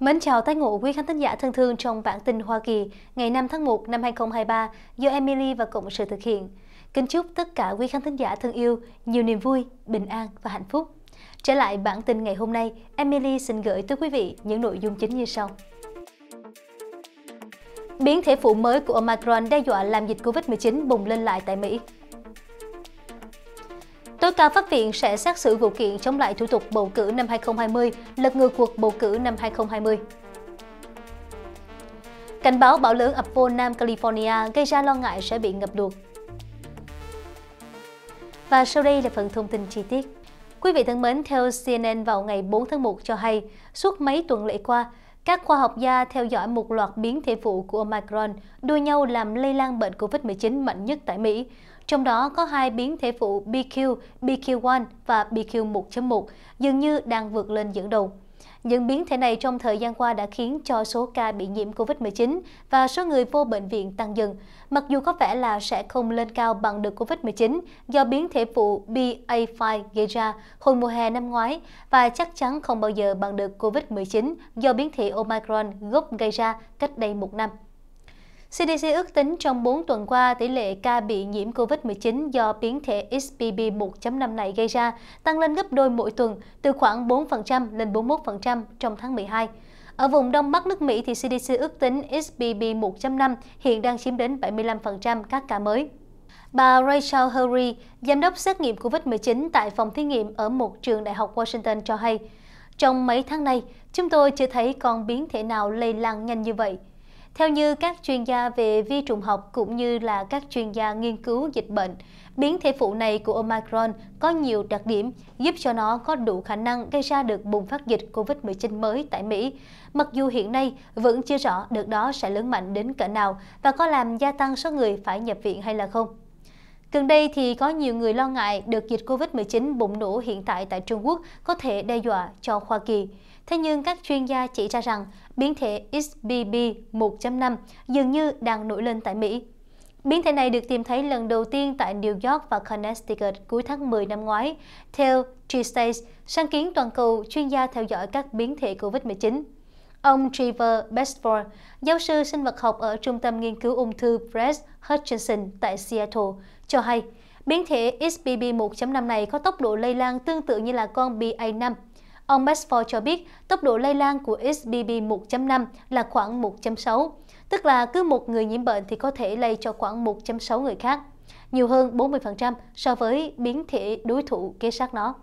Mến chào tái ngộ quý khán thính giả thân thương trong bản tin Hoa Kỳ ngày 5 tháng 1 năm 2023 do Emily và Cộng sự thực hiện. Kính chúc tất cả quý khán thính giả thân yêu nhiều niềm vui, bình an và hạnh phúc. Trở lại bản tin ngày hôm nay, Emily xin gửi tới quý vị những nội dung chính như sau. Biến thể phụ mới của Omicron đe dọa làm dịch Covid-19 bùng lên lại tại Mỹ cao pháp viện sẽ xét xử vụ kiện chống lại thủ tục bầu cử năm 2020, lật ngược cuộc bầu cử năm 2020. Cảnh báo bão lớn ập vô Nam California gây ra lo ngại sẽ bị ngập lụt. Và sau đây là phần thông tin chi tiết. Quý vị thân mến, theo CNN vào ngày 4 tháng 1 cho hay, suốt mấy tuần lễ qua, các khoa học gia theo dõi một loạt biến thể phụ của Omicron đua nhau làm lây lan bệnh COVID-19 mạnh nhất tại Mỹ trong đó có hai biến thể phụ BQ, BQ1 và BQ1.1 dường như đang vượt lên dẫn đầu. Những biến thể này trong thời gian qua đã khiến cho số ca bị nhiễm COVID-19 và số người vô bệnh viện tăng dần, mặc dù có vẻ là sẽ không lên cao bằng được COVID-19 do biến thể phụ BA5 gây ra hồi mùa hè năm ngoái và chắc chắn không bao giờ bằng được COVID-19 do biến thể Omicron gốc gây ra cách đây một năm. CDC ước tính trong 4 tuần qua, tỷ lệ ca bị nhiễm COVID-19 do biến thể XBB 1.5 này gây ra tăng lên gấp đôi mỗi tuần, từ khoảng 4% lên 41% trong tháng 12. Ở vùng Đông Bắc nước Mỹ thì CDC ước tính XBB 1.5 hiện đang chiếm đến 75% các ca mới. Bà Rachel Hurry, giám đốc xét nghiệm COVID-19 tại phòng thí nghiệm ở một trường đại học Washington cho hay, trong mấy tháng nay, chúng tôi chưa thấy còn biến thể nào lây lan nhanh như vậy. Theo như các chuyên gia về vi trùng học cũng như là các chuyên gia nghiên cứu dịch bệnh, biến thể phụ này của Omicron có nhiều đặc điểm giúp cho nó có đủ khả năng gây ra được bùng phát dịch COVID-19 mới tại Mỹ. Mặc dù hiện nay vẫn chưa rõ được đó sẽ lớn mạnh đến cỡ nào và có làm gia tăng số người phải nhập viện hay là không. Gần đây thì có nhiều người lo ngại được dịch COVID-19 bùng nổ hiện tại tại Trung Quốc có thể đe dọa cho Hoa Kỳ. Thế nhưng các chuyên gia chỉ ra rằng biến thể XBB 1.5 dường như đang nổi lên tại Mỹ. Biến thể này được tìm thấy lần đầu tiên tại New York và Connecticut cuối tháng 10 năm ngoái, theo G-State, sáng kiến toàn cầu chuyên gia theo dõi các biến thể COVID-19. Ông Trevor Bestford, giáo sư sinh vật học ở Trung tâm Nghiên cứu Ung thư Breast Hutchinson tại Seattle, cho hay biến thể XBB 1.5 này có tốc độ lây lan tương tự như là con BA5 Ông Maxford cho biết tốc độ lây lan của XBB 1.5 là khoảng 1.6, tức là cứ một người nhiễm bệnh thì có thể lây cho khoảng 1.6 người khác, nhiều hơn 40% so với biến thể đối thủ kế sát nó.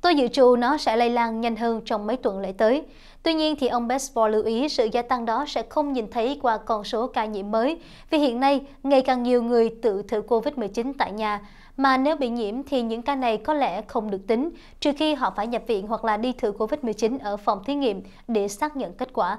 Tôi dự trù nó sẽ lây lan nhanh hơn trong mấy tuần lễ tới. Tuy nhiên thì ông Bestford lưu ý sự gia tăng đó sẽ không nhìn thấy qua con số ca nhiễm mới, vì hiện nay ngày càng nhiều người tự thử COVID-19 tại nhà mà nếu bị nhiễm thì những ca này có lẽ không được tính, trừ khi họ phải nhập viện hoặc là đi thử COVID-19 ở phòng thí nghiệm để xác nhận kết quả.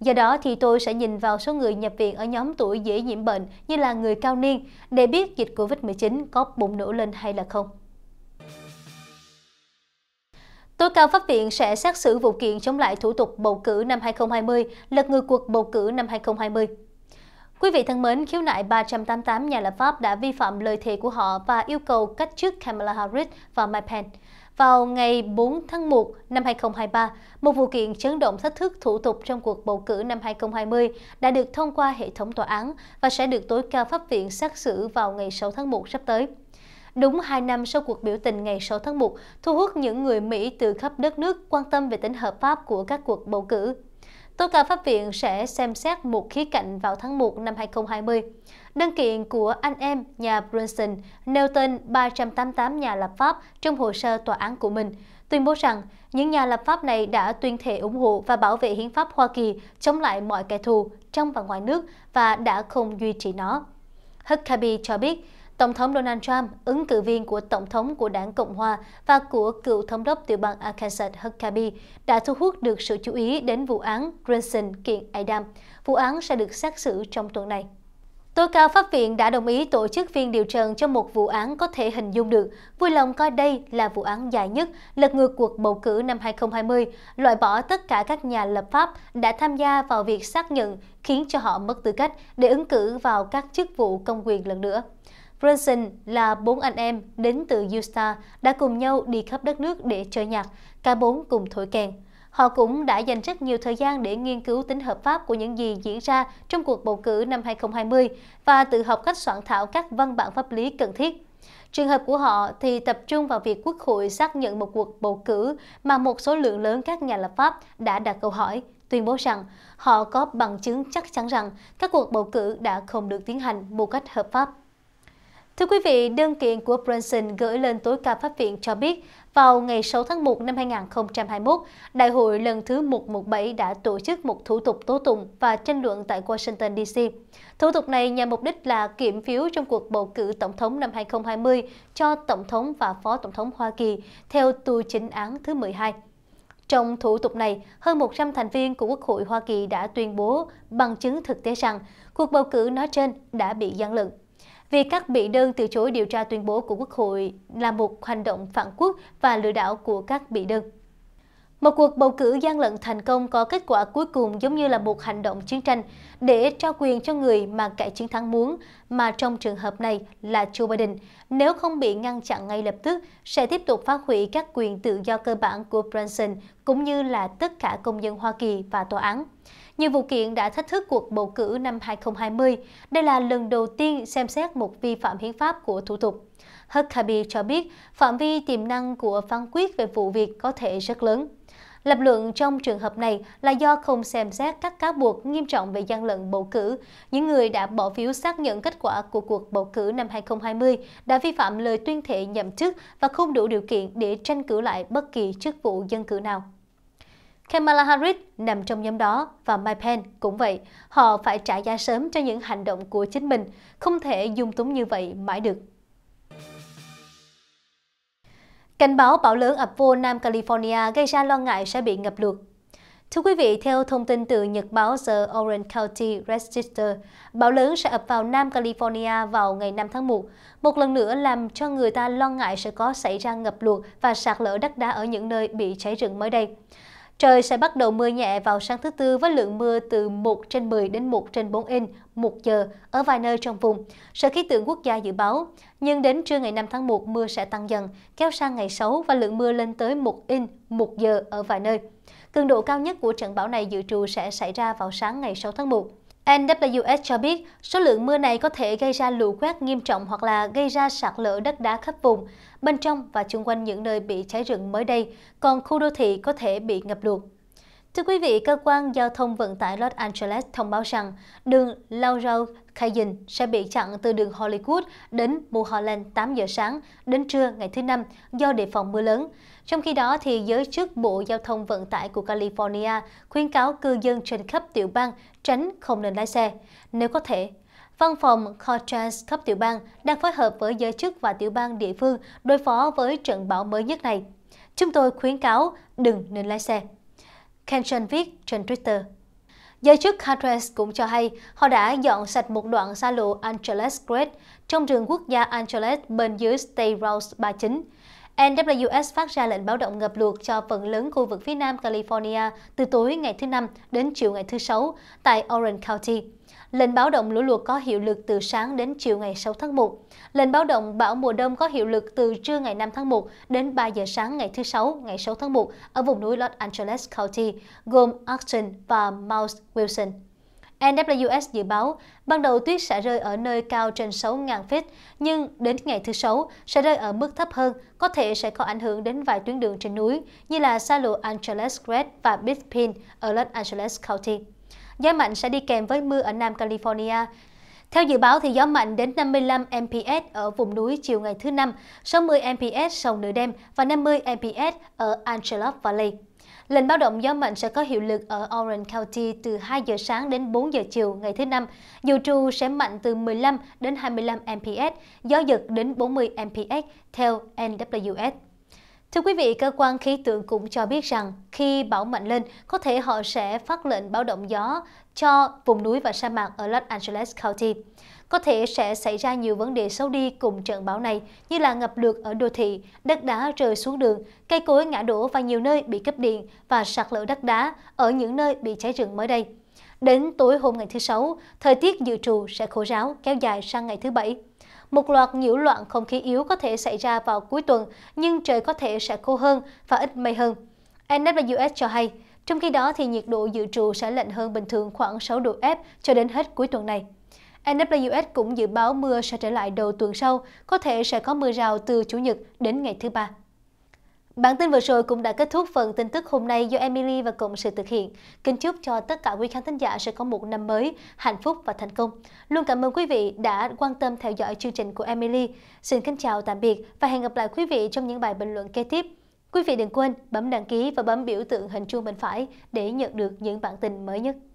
Do đó thì tôi sẽ nhìn vào số người nhập viện ở nhóm tuổi dễ nhiễm bệnh như là người cao niên để biết dịch COVID-19 có bùng nổ lên hay là không. Tối cao pháp viện sẽ xét xử vụ kiện chống lại thủ tục bầu cử năm 2020, lật ngược cuộc bầu cử năm 2020. Quý vị thân mến, khiếu nại 388 nhà lập pháp đã vi phạm lời thề của họ và yêu cầu cách chức Kamala Harris và Mike Pence. Vào ngày 4 tháng 1 năm 2023, một vụ kiện chấn động thách thức thủ tục trong cuộc bầu cử năm 2020 đã được thông qua hệ thống tòa án và sẽ được tối cao pháp viện xét xử vào ngày 6 tháng 1 sắp tới. Đúng 2 năm sau cuộc biểu tình ngày 6 tháng 1, thu hút những người Mỹ từ khắp đất nước quan tâm về tính hợp pháp của các cuộc bầu cử. Tố cáo Pháp viện sẽ xem xét một khía cạnh vào tháng 1 năm 2020. Đơn kiện của anh em nhà Brunson nêu tên 388 nhà lập pháp trong hồ sơ tòa án của mình, tuyên bố rằng những nhà lập pháp này đã tuyên thệ ủng hộ và bảo vệ hiến pháp Hoa Kỳ chống lại mọi kẻ thù trong và ngoài nước và đã không duy trì nó. Huckabee cho biết, Tổng thống Donald Trump, ứng cử viên của Tổng thống của đảng Cộng Hòa và của cựu thống đốc tiểu bang Arkansas Huckabee, đã thu hút được sự chú ý đến vụ án Grayson kiện Adam. Vụ án sẽ được xét xử trong tuần này. Tối cao Pháp viện đã đồng ý tổ chức phiên điều trần cho một vụ án có thể hình dung được, vui lòng coi đây là vụ án dài nhất, lật ngược cuộc bầu cử năm 2020, loại bỏ tất cả các nhà lập pháp đã tham gia vào việc xác nhận khiến cho họ mất tư cách để ứng cử vào các chức vụ công quyền lần nữa. Branson là bốn anh em đến từ Utah đã cùng nhau đi khắp đất nước để chơi nhạc, cả bốn cùng thổi kèn. Họ cũng đã dành rất nhiều thời gian để nghiên cứu tính hợp pháp của những gì diễn ra trong cuộc bầu cử năm 2020 và tự học cách soạn thảo các văn bản pháp lý cần thiết. Trường hợp của họ thì tập trung vào việc quốc hội xác nhận một cuộc bầu cử mà một số lượng lớn các nhà lập pháp đã đặt câu hỏi, tuyên bố rằng họ có bằng chứng chắc chắn rằng các cuộc bầu cử đã không được tiến hành một cách hợp pháp. Thưa quý vị, đơn kiện của Branson gửi lên tối cao pháp viện cho biết, vào ngày 6 tháng 1 năm 2021, Đại hội lần thứ 117 đã tổ chức một thủ tục tố tụng và tranh luận tại Washington D.C. Thủ tục này nhằm mục đích là kiểm phiếu trong cuộc bầu cử tổng thống năm 2020 cho tổng thống và phó tổng thống Hoa Kỳ theo tu chính án thứ 12. Trong thủ tục này, hơn 100 thành viên của Quốc hội Hoa Kỳ đã tuyên bố bằng chứng thực tế rằng cuộc bầu cử nói trên đã bị gian lận. Việc các bị đơn từ chối điều tra tuyên bố của Quốc hội là một hành động phản quốc và lừa đảo của các bị đơn. Một cuộc bầu cử gian lận thành công có kết quả cuối cùng giống như là một hành động chiến tranh để trao quyền cho người mà kẻ chiến thắng muốn, mà trong trường hợp này là Joe Biden, nếu không bị ngăn chặn ngay lập tức, sẽ tiếp tục phá hủy các quyền tự do cơ bản của Branson cũng như là tất cả công dân Hoa Kỳ và tòa án. Nhiều vụ kiện đã thách thức cuộc bầu cử năm 2020. Đây là lần đầu tiên xem xét một vi phạm hiến pháp của thủ tục. Huckabee cho biết phạm vi tiềm năng của phán quyết về vụ việc có thể rất lớn. Lập luận trong trường hợp này là do không xem xét các cáo buộc nghiêm trọng về gian lận bầu cử. Những người đã bỏ phiếu xác nhận kết quả của cuộc bầu cử năm 2020 đã vi phạm lời tuyên thệ nhậm chức và không đủ điều kiện để tranh cử lại bất kỳ chức vụ dân cử nào. Kamala Harris nằm trong nhóm đó và Mike Pence cũng vậy. Họ phải trả giá sớm cho những hành động của chính mình, không thể dung túng như vậy mãi được. Cảnh báo bão lớn ập vô Nam California gây ra lo ngại sẽ bị ngập lụt. Thưa quý vị, theo thông tin từ Nhật báo The Orange County Register, bão lớn sẽ ập vào Nam California vào ngày 5 tháng 1, một lần nữa làm cho người ta lo ngại sẽ có xảy ra ngập lụt và sạt lở đất đá ở những nơi bị cháy rừng mới đây. Trời sẽ bắt đầu mưa nhẹ vào sáng thứ Tư với lượng mưa từ 1 trên 10 đến 1 trên 4 inch một giờ ở vài nơi trong vùng. Sở Khí tượng Quốc gia dự báo, nhưng đến trưa ngày 5 tháng 1 mưa sẽ tăng dần, kéo sang ngày 6 và lượng mưa lên tới 1 inch một giờ ở vài nơi. Cường độ cao nhất của trận bão này dự trù sẽ xảy ra vào sáng ngày 6 tháng 1. NWS cho biết số lượng mưa này có thể gây ra lũ quét nghiêm trọng hoặc là gây ra sạt lở đất đá khắp vùng, bên trong và chung quanh những nơi bị cháy rừng mới đây, còn khu đô thị có thể bị ngập lụt. Thưa quý vị, cơ quan giao thông vận tải Los Angeles thông báo rằng đường Laurel Canyon sẽ bị chặn từ đường Hollywood đến Mulholland 8 giờ sáng đến trưa ngày thứ Năm do đề phòng mưa lớn. Trong khi đó, thì giới chức Bộ Giao thông Vận tải của California khuyến cáo cư dân trên khắp tiểu bang tránh không nên lái xe. Nếu có thể, Văn phòng Caltrans khắp tiểu bang đang phối hợp với giới chức và tiểu bang địa phương đối phó với trận bão mới nhất này. Chúng tôi khuyến cáo đừng nên lái xe. Kenshin viết trên Twitter. Giới chức Caltrans cũng cho hay họ đã dọn sạch một đoạn xa lộ Angeles Grade trong rừng quốc gia Angeles bên dưới State Route 39. NWS phát ra lệnh báo động ngập lụt cho phần lớn khu vực phía nam California từ tối ngày thứ Năm đến chiều ngày thứ Sáu tại Orange County. Lệnh báo động lũ lụt có hiệu lực từ sáng đến chiều ngày 6 tháng 1. Lệnh báo động bão mùa đông có hiệu lực từ trưa ngày 5 tháng 1 đến 3 giờ sáng ngày thứ Sáu, ngày 6 tháng 1 ở vùng núi Los Angeles County, gồm Austin và Mount Wilson. NWS dự báo ban đầu tuyết sẽ rơi ở nơi cao trên 6.000 feet, nhưng đến ngày thứ Sáu sẽ rơi ở mức thấp hơn, có thể sẽ có ảnh hưởng đến vài tuyến đường trên núi như là xa lộ Angeles Crest và Big Pin ở Los Angeles County. Gió mạnh sẽ đi kèm với mưa ở Nam California, theo dự báo thì gió mạnh đến 55 MPS ở vùng núi chiều ngày thứ Năm, 60 MPS sau nửa đêm và 50 MPS ở Angeles Valley. Lệnh báo động gió mạnh sẽ có hiệu lực ở Orange County từ 2 giờ sáng đến 4 giờ chiều ngày thứ Năm. Dù tru sẽ mạnh từ 15 đến 25 MPS, gió giật đến 40 MPS theo NWS. Thưa quý vị, cơ quan khí tượng cũng cho biết rằng khi bão mạnh lên, có thể họ sẽ phát lệnh báo động gió cho vùng núi và sa mạc ở Los Angeles County. Có thể sẽ xảy ra nhiều vấn đề xấu đi cùng trận bão này, như là ngập lụt ở đô thị, đất đá rơi xuống đường, cây cối ngã đổ và nhiều nơi bị cấp điện và sạt lở đất đá ở những nơi bị cháy rừng mới đây. Đến tối hôm ngày thứ Sáu, thời tiết dự trù sẽ khô ráo kéo dài sang ngày thứ Bảy. Một loạt nhiễu loạn không khí yếu có thể xảy ra vào cuối tuần, nhưng trời có thể sẽ khô hơn và ít mây hơn. NWS cho hay, trong khi đó thì nhiệt độ dự trù sẽ lạnh hơn bình thường khoảng 6 độ F cho đến hết cuối tuần này. NWS cũng dự báo mưa sẽ trở lại đầu tuần sau, có thể sẽ có mưa rào từ Chủ nhật đến ngày thứ Ba. Bản tin vừa rồi cũng đã kết thúc phần tin tức hôm nay do Emily và Cộng sự thực hiện. Kính chúc cho tất cả quý khán thính giả sẽ có một năm mới hạnh phúc và thành công. Luôn cảm ơn quý vị đã quan tâm theo dõi chương trình của Emily. Xin kính chào tạm biệt và hẹn gặp lại quý vị trong những bài bình luận kế tiếp. Quý vị đừng quên bấm đăng ký và bấm biểu tượng hình chuông bên phải để nhận được những bản tin mới nhất.